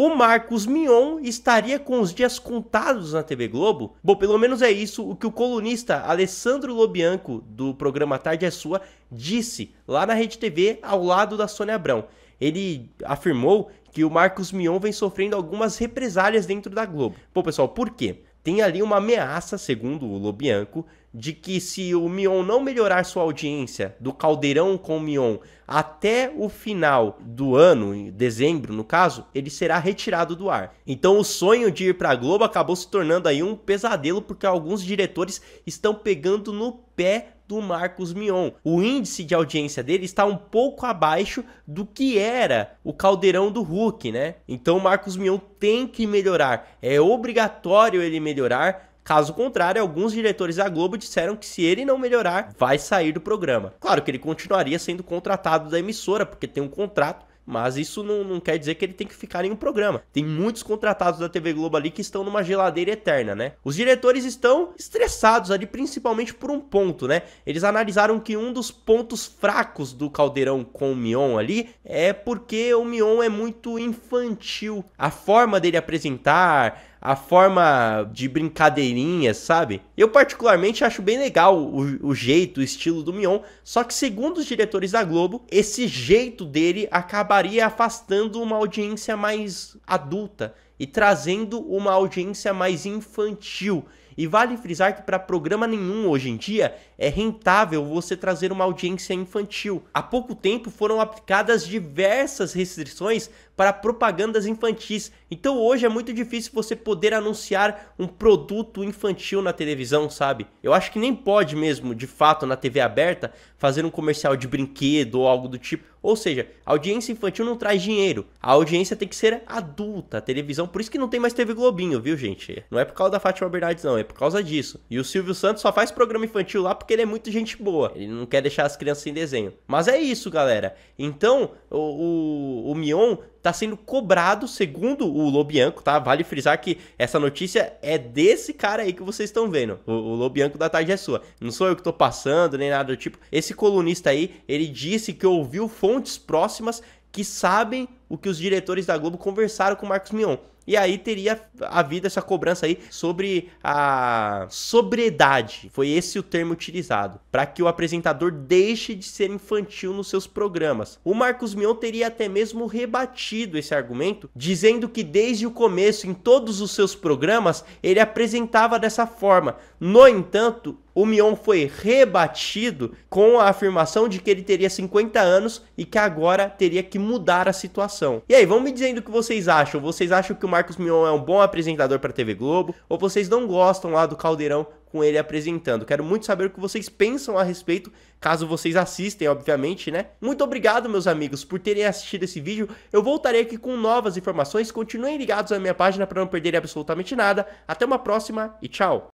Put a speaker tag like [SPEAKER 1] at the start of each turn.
[SPEAKER 1] o Marcos Mion estaria com os dias contados na TV Globo? Bom, pelo menos é isso o que o colunista Alessandro Lobianco, do programa Tarde é Sua, disse lá na Rede TV ao lado da Sônia Abrão. Ele afirmou que o Marcos Mion vem sofrendo algumas represálias dentro da Globo. Bom, pessoal, por quê? tem ali uma ameaça, segundo o Lobianco, de que se o Mion não melhorar sua audiência do Caldeirão com o Mion até o final do ano, em dezembro no caso, ele será retirado do ar. Então o sonho de ir para a Globo acabou se tornando aí um pesadelo porque alguns diretores estão pegando no pé do Marcos Mion. O índice de audiência dele está um pouco abaixo do que era o caldeirão do Hulk, né? Então o Marcos Mion tem que melhorar. É obrigatório ele melhorar Caso contrário, alguns diretores da Globo disseram que se ele não melhorar, vai sair do programa. Claro que ele continuaria sendo contratado da emissora, porque tem um contrato, mas isso não, não quer dizer que ele tem que ficar em um programa. Tem muitos contratados da TV Globo ali que estão numa geladeira eterna, né? Os diretores estão estressados ali, principalmente por um ponto, né? Eles analisaram que um dos pontos fracos do Caldeirão com o Mion ali é porque o Mion é muito infantil. A forma dele apresentar, a forma de brincadeirinha, sabe? Eu, particularmente, acho bem legal o, o, jeito, o estilo do Mion, só que, segundo os diretores da Globo, esse jeito dele acabaria afastando uma audiência mais adulta e trazendo uma audiência mais infantil. E vale frisar que para programa nenhum hoje em dia é rentável você trazer uma audiência infantil. Há pouco tempo foram aplicadas diversas restrições para propagandas infantis. Então hoje é muito difícil você poder anunciar um produto infantil na televisão, sabe? Eu acho que nem pode mesmo, de fato, na TV aberta, fazer um comercial de brinquedo ou algo do tipo. Ou seja, a audiência infantil não traz dinheiro. A audiência tem que ser adulta, a televisão. Por isso que não tem mais TV Globinho, viu, gente? Não é por causa da Fátima Bernardes, não. É por causa disso. E o Silvio Santos só faz programa infantil lá porque ele é muito gente boa. Ele não quer deixar as crianças sem desenho. Mas é isso, galera. Então, o, o, o Mion está sendo cobrado, segundo o Lobianco, tá? Vale frisar que essa notícia é desse cara aí que vocês estão vendo. O, o Lobianco da tarde é sua. Não sou eu que estou passando, nem nada do tipo. Esse colunista aí, ele disse que ouviu fontes próximas que sabem o que os diretores da Globo conversaram com o Marcos Mion. E aí teria havido essa cobrança aí sobre a sobriedade. Foi esse o termo utilizado. Para que o apresentador deixe de ser infantil nos seus programas. O Marcos Mion teria até mesmo rebatido esse argumento, dizendo que desde o começo, em todos os seus programas, ele apresentava dessa forma. No entanto, o Mion foi rebatido com a afirmação de que ele teria 50 anos e que agora teria que mudar a situação. E aí, vão me dizendo o que vocês acham. Vocês acham que o Marcos Marcos Mion é um bom apresentador para TV Globo ou vocês não gostam lá do Caldeirão com ele apresentando. Quero muito saber o que vocês pensam a respeito, caso vocês assistem, obviamente, né? Muito obrigado, meus amigos, por terem assistido esse vídeo. Eu voltarei aqui com novas informações. Continuem ligados à minha página para não perderem absolutamente nada. Até uma próxima e tchau!